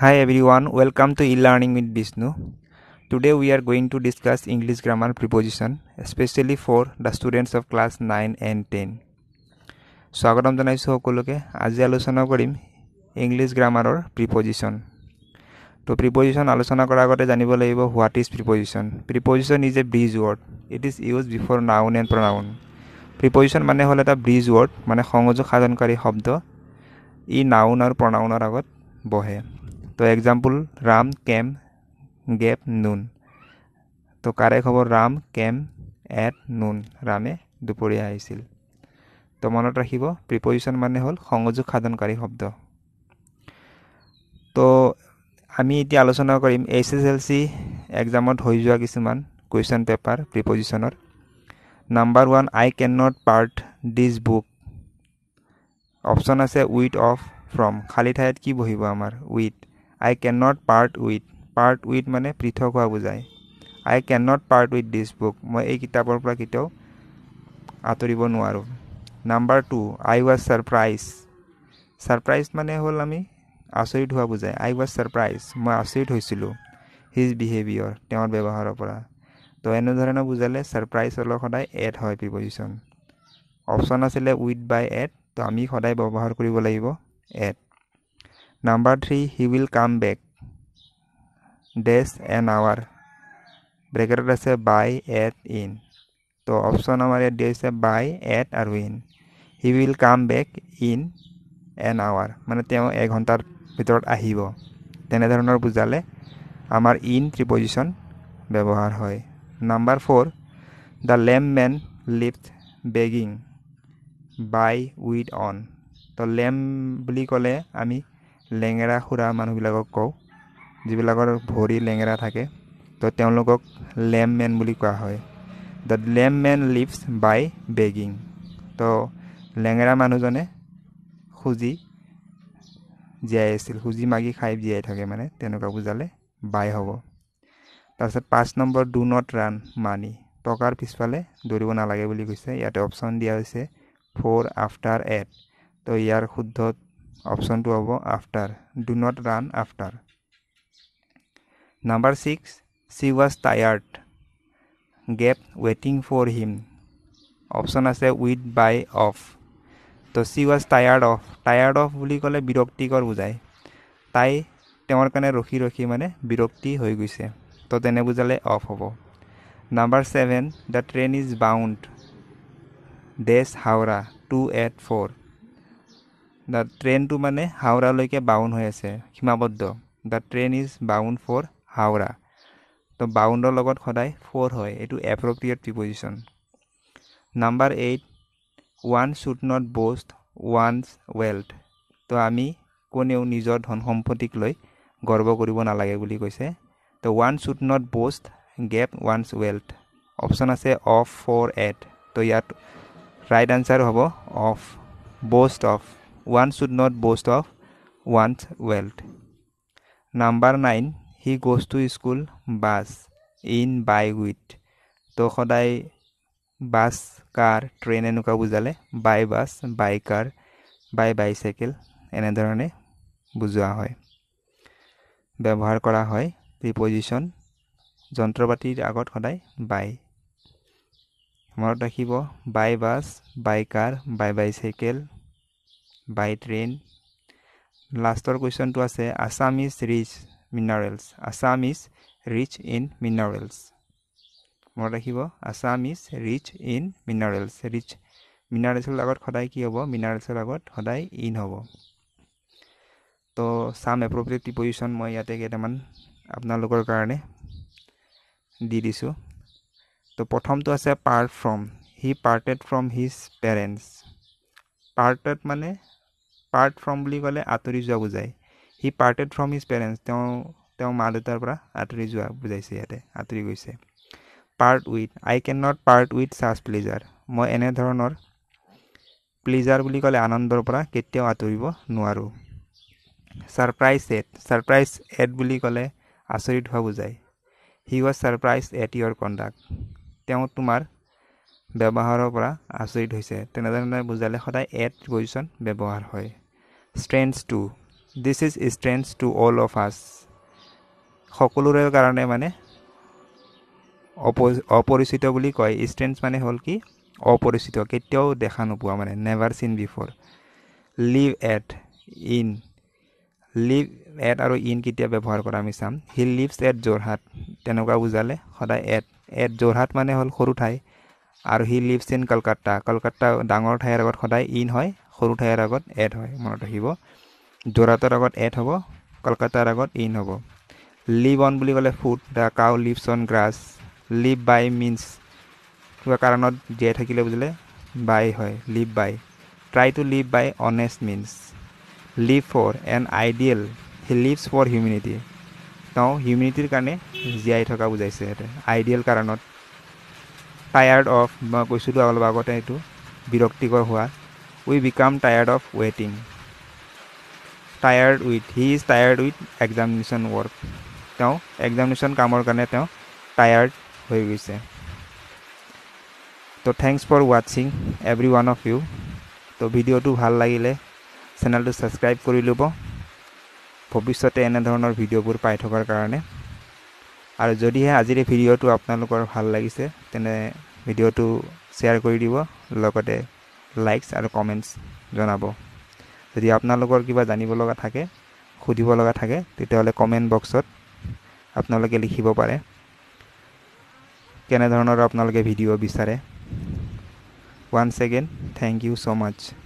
Hi everyone, welcome to e-learning with Bisnu. Today we are going to discuss English grammar preposition, especially for the students of class 9 and 10. স্বাগতম জনাইছোঁ সকলোকে আজি আলোচনা কৰিম English গ্ৰামাৰৰ preposition তো preposition আলোচনা কৰাৰ আগতে জানিব লাগিব what is preposition preposition is a bridge word it is use before noun and pronoun preposition মানে হ'ল এটা ব্ৰিজ ৱৰ্ড মানে সংযোগ সাধনকাৰী শব্দ ই নাউন আৰু প্ৰনাউনৰ আগত বহে তো এক্সাম্পল ৰাম কেম গেপ নুন তো কাৰে খবৰ ৰাম কেম এট নুন ৰামে দুপৰীয়া আহিছিল তো মনত ৰাখিব প্ৰিপজিশ্যন মানে হ'ল সংযোগ সাধনকাৰী শব্দ তো আমি এতিয়া আলোচনা কৰিম এইচ এছ এল চি এক্সামত হৈ যোৱা কিছুমান কুৱেশ্যন পেপাৰ প্ৰিপজিশ্যনৰ number one I can not part this book option আছে উইথ অফ ফ্ৰম খালী ঠাইত কি বহিব আমাৰ with I can not part with part with মানে পৃথক হোৱা বুজায় I can not part with this book মই এই কিতাপৰ পৰা কেতিয়াও আঁতৰিব নোৱাৰোঁ number two I was surprise surprise মানে হ'ল আমি আচৰিত হোৱা বুজায় আই ৱাজ ছাৰপ্ৰাইজ মই আচৰিত হৈছিলোঁ হিজ বিহেভিয়ৰ তেওঁৰ ব্যৱহাৰৰ পৰা তো এনেধৰণে বুজালে ছাৰপ্ৰাইজ হ'লে সদায় এড হয় প্ৰিপজিশ্যন অপশ্যন আছিলে উইথ বাই এড তো আমি সদায় ব্যৱহাৰ কৰিব লাগিব at number three he will come back dash an hour ব্ৰেকেটত আছে বাই এট ইন তো অপশ্যন আমাৰ ইয়াত দিয়া হৈছে বাই এট আৰু in he will come back in an hour মানে তেওঁ এঘণ্টাৰ ভিতৰত আহিব তেনেধৰণৰ বুজালে আমাৰ ইন ত্ৰিপজিশ্যন ব্যৱহাৰ হয় number four the lame man লিফ্ট বেগিং বাই উইড অন তো লেম বুলি ক'লে আমি লেঙেৰা খুৰা মানুহবিলাকক কওঁ যিবিলাকৰ ভৰি লেঙেৰা থাকে তো তেওঁলোকক লেম মেন বুলি কোৱা হয় the lame man leaves by begging তো লেঙেৰা মানুহজনে খুজি জীয়াই আছিল খুজি মাগি খাই জীয়াই থাকে মানে তেনেকুৱা বুজালে বাই হ'ব তাৰপিছত পাঁচ নম্বৰ ডু নট ৰাণ মানি টকাৰ পিছফালে দৌৰিব নালাগে বুলি কৈছে ইয়াতে অপশ্যন দিয়া হৈছে ফ'ৰ আফটাৰ এট তো ইয়াৰ শুদ্ধ অপশ্যনটো হ'ব after do not run after number six she was tired gap ৱেইটিং ফৰ হিম অপশ্যন আছে উইথ বাই অফ তো she was tired of tired of বুলি ক'লে বিৰক্তিকৰ বুজায় তাই তেওঁৰ কাৰণে ৰখি ৰখি মানে বিৰক্তি হৈ গৈছে তো তেনে বুজালে অফ হ'ব number seven the train is bound dash Howrah to at for the ট্ৰেইনটো মানে হাওৰালৈকে বাউণ্ড হৈ আছে সীমাবদ্ধ the train is bound for Howrah তো বাউণ্ডৰ লগত সদায় ফ'ৰ হয় এইটো appropriate preposition number eight one should not boast one's wealth তো আমি কোনেও নিজৰ ধন সম্পত্তিক লৈ গৰ্ব কৰিব নালাগে বুলি কৈছে তো one should not boast gap one's wealth option আছে অফ ফ'ৰ এট তো ইয়াত ৰাইট আনচাৰ হ'ব of boast of one should not boast of one's wealth. Number nine, he goes to school bus in by with. তো সদায় bus কাৰ train এনেকুৱা বুজালে বাই bus by car by bicycle এনেধৰণে বুজোৱা হয় ব্যৱহাৰ কৰা হয় প্ৰিপজিশ্যন যন্ত্ৰ পাতিৰ আগত সদায় বাই মনত ৰাখিব by bus by car by bicycle by train লাষ্টৰ কুৱেশ্যনটো আছে Assam is rich minerals Assam is rich in minerals মনত ৰাখিব Assam is rich in minerals rich মিনাৰেলছৰ লগত সদায় কি হ'ব মিনাৰেলছৰ লগত সদায় ইন হ'ব তো চাম এপ্ৰপ্ৰিয়েট প্ৰিপজিশ্যন মই ইয়াতে কেইটামান আপোনালোকৰ কাৰণে দি দিছোঁ তো প্ৰথমটো আছে part from he parted from his parents parted মানে পাৰ্ট ফ্ৰম বুলি ক'লে আঁতৰি যোৱা বুজায় সি পাৰ্টেড ফ্ৰম হিজ পেৰেণ্টছ তেওঁ তেওঁ মা দেউতাৰ পৰা আঁতৰি যোৱা বুজাইছে ইয়াতে আঁতৰি গৈছে part with I can not part with চাৰ্চ প্লেজাৰ মই এনেধৰণৰ প্লেজাৰ বুলি ক'লে আনন্দৰ পৰা কেতিয়াও আঁতৰিব নোৱাৰোঁ ছাৰপ্ৰাইজ এড ছাৰপ্ৰাইজ এড বুলি ক'লে আচৰিত হোৱা বুজায় he was surprised at your conduct তেওঁ তোমাৰ ব্যৱহাৰৰ পৰা আচৰিত হৈছে তেনেধৰণে বুজালে সদায় এড পজিশ্যন ব্যৱহাৰ হয় strengths to this is strengths to all of us সকলোৰে কাৰণে মানে অপৰিচিত বুলি কয় ষ্ট্ৰেণ্ডছ মানে হ'ল কি অপৰিচিত কেতিয়াও দেখা নোপোৱা মানে never seen before live at in live at আৰু ইন কেতিয়া ব্যৱহাৰ কৰা আমি চাম হি লিভছ এট যোৰহাট তেনেকুৱা বুজালে সদায় এট এট যোৰহাট মানে হ'ল সৰু ঠাই আৰু he lives in Kolkata Kolkata ডাঙৰ ঠাইৰ আগত সদায় ইন হয় সৰু ঠাইৰ আগত এড হয় মনত ৰাখিব যোৰহাটৰ আগত এড হ'ব কলকাতাৰ আগত ইন হ'ব লিভ অন বুলি ক'লে food the cow lives on grass live by means কিবা কাৰণত জীয়াই থাকিলে বুজিলে বাই হয় live by try to live by honest means live for an ideal he lives for humanity তেওঁ হিউমিনিটিৰ কাৰণে জীয়াই থকা বুজাইছে সিহঁতে আইডিয়েল কাৰণত টায়াৰ্ড অফ মই কৈছিলোঁ অলপ আগতে এইটো বিৰক্তিকৰ হোৱা উই বিকাম টায়াৰ্ড অফ ৱেটিং tired with he is tired with examination work তেওঁ এক্সামিনেশ্যন কামৰ কাৰণে তেওঁ টায়াৰ্ড হৈ গৈছে তো থেংকছ ফৰ ৱাটছিং এভৰি ওৱান অফ ইউ তো ভিডিঅ'টো ভাল লাগিলে চেনেলটো ছাবস্ক্ৰাইব কৰি ল'ব ভৱিষ্যতে এনেধৰণৰ ভিডিঅ'বোৰ পাই থকাৰ কাৰণে আৰু যদিহে আজিৰ ভিডিঅ'টো আপোনালোকৰ ভাল লাগিছে তেনে ভিডিঅ'টো শ্বেয়াৰ কৰি দিব লগতে লাইকছ আৰু কমেণ্টছ জনাব যদি আপোনালোকৰ কিবা জানিব লগা থাকে সুধিব লগা থাকে তেতিয়াহ'লে কমেণ্ট বক্সত আপোনালোকে লিখিব পাৰে কেনেধৰণৰ আপোনালোকে ভিডিঅ' বিচাৰে one second thank you so' much